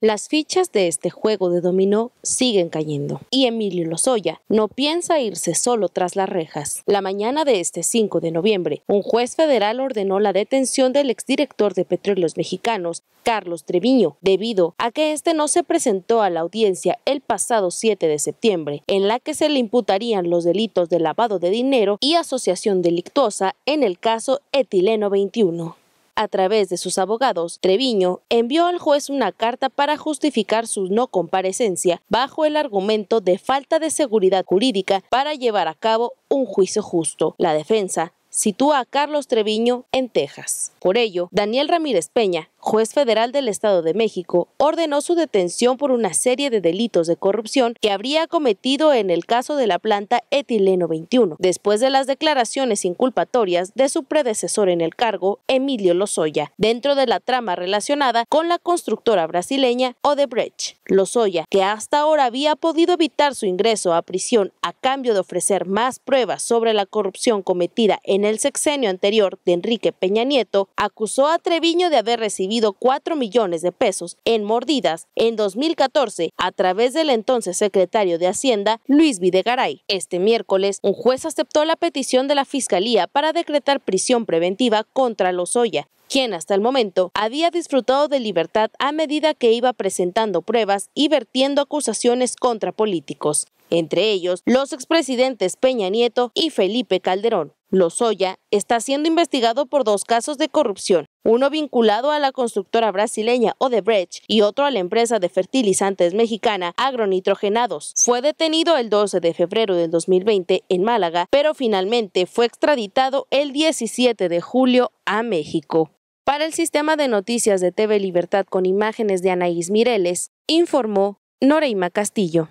Las fichas de este juego de dominó siguen cayendo y Emilio Lozoya no piensa irse solo tras las rejas. La mañana de este 5 de noviembre, un juez federal ordenó la detención del exdirector de Petróleos Mexicanos, Carlos Treviño, debido a que este no se presentó a la audiencia el pasado 7 de septiembre, en la que se le imputarían los delitos de lavado de dinero y asociación delictuosa en el caso Etileno 21 a través de sus abogados, Treviño envió al juez una carta para justificar su no comparecencia bajo el argumento de falta de seguridad jurídica para llevar a cabo un juicio justo. La defensa sitúa a Carlos Treviño en Texas. Por ello, Daniel Ramírez Peña, juez federal del Estado de México, ordenó su detención por una serie de delitos de corrupción que habría cometido en el caso de la planta Etileno 21, después de las declaraciones inculpatorias de su predecesor en el cargo, Emilio Lozoya, dentro de la trama relacionada con la constructora brasileña Odebrecht. Lozoya, que hasta ahora había podido evitar su ingreso a prisión a cambio de ofrecer más pruebas sobre la corrupción cometida en el sexenio anterior de Enrique Peña Nieto, acusó a Treviño de haber recibido cuatro 4 millones de pesos en mordidas en 2014 a través del entonces secretario de Hacienda, Luis Videgaray. Este miércoles, un juez aceptó la petición de la Fiscalía para decretar prisión preventiva contra Lozoya, quien hasta el momento había disfrutado de libertad a medida que iba presentando pruebas y vertiendo acusaciones contra políticos, entre ellos los expresidentes Peña Nieto y Felipe Calderón. Lozoya está siendo investigado por dos casos de corrupción, uno vinculado a la constructora brasileña Odebrecht y otro a la empresa de fertilizantes mexicana Agronitrogenados. Fue detenido el 12 de febrero del 2020 en Málaga, pero finalmente fue extraditado el 17 de julio a México. Para el sistema de noticias de TV Libertad con imágenes de Anaís Mireles, informó Noreima Castillo.